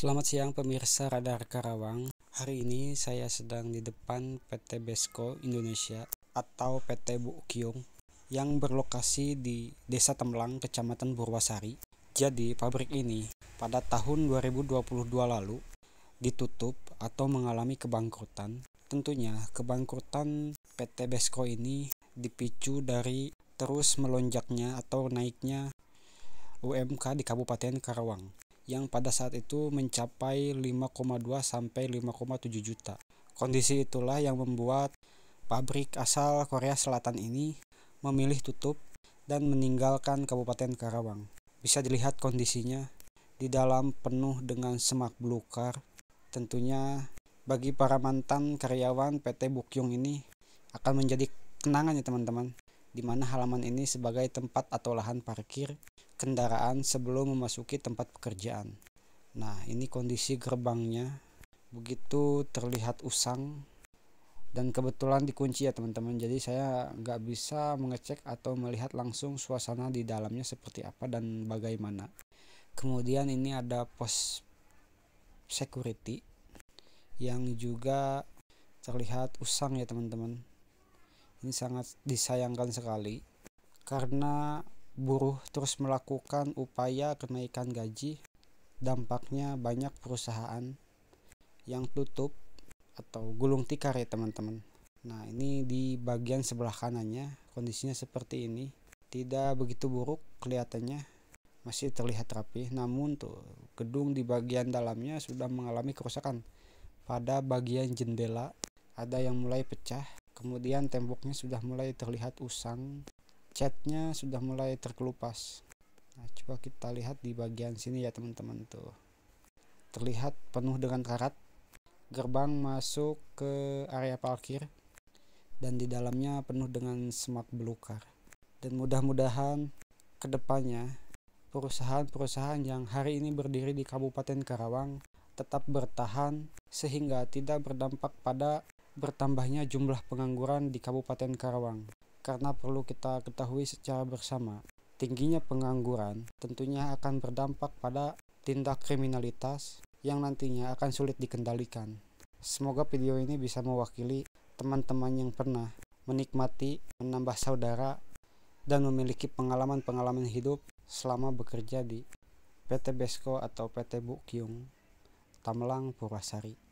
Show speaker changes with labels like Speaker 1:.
Speaker 1: Selamat siang pemirsa Radar Karawang. Hari ini saya sedang di depan PT Besko Indonesia atau PT Bu yang berlokasi di Desa Temlang, Kecamatan Purwasari. Jadi pabrik ini pada tahun 2022 lalu ditutup atau mengalami kebangkrutan. Tentunya kebangkrutan PT Besko ini dipicu dari terus melonjaknya atau naiknya UMK di Kabupaten Karawang yang pada saat itu mencapai 5,2 sampai 5,7 juta. Kondisi itulah yang membuat pabrik asal Korea Selatan ini memilih tutup dan meninggalkan Kabupaten Karawang. Bisa dilihat kondisinya di dalam penuh dengan semak belukar. Tentunya bagi para mantan karyawan PT Bukyung ini akan menjadi kenangan ya teman-teman di mana halaman ini sebagai tempat atau lahan parkir kendaraan sebelum memasuki tempat pekerjaan. Nah, ini kondisi gerbangnya begitu terlihat usang dan kebetulan dikunci ya teman-teman jadi saya nggak bisa mengecek atau melihat langsung suasana di dalamnya seperti apa dan bagaimana kemudian ini ada pos security yang juga terlihat usang ya teman-teman ini sangat disayangkan sekali karena buruh terus melakukan upaya kenaikan gaji, dampaknya banyak perusahaan yang tutup atau gulung tikar ya teman-teman. Nah ini di bagian sebelah kanannya kondisinya seperti ini. Tidak begitu buruk kelihatannya masih terlihat rapi namun tuh gedung di bagian dalamnya sudah mengalami kerusakan. Pada bagian jendela ada yang mulai pecah kemudian temboknya sudah mulai terlihat usang chatnya sudah mulai terkelupas nah, coba kita lihat di bagian sini ya teman-teman tuh terlihat penuh dengan karat gerbang masuk ke area parkir dan di dalamnya penuh dengan semak belukar dan mudah-mudahan kedepannya perusahaan-perusahaan yang hari ini berdiri di Kabupaten Karawang tetap bertahan sehingga tidak berdampak pada bertambahnya jumlah pengangguran di Kabupaten Karawang karena perlu kita ketahui secara bersama, tingginya pengangguran tentunya akan berdampak pada tindak kriminalitas yang nantinya akan sulit dikendalikan. Semoga video ini bisa mewakili teman-teman yang pernah menikmati, menambah saudara, dan memiliki pengalaman-pengalaman hidup selama bekerja di PT Besko atau PT Bukyung, Tamlang Purwasari.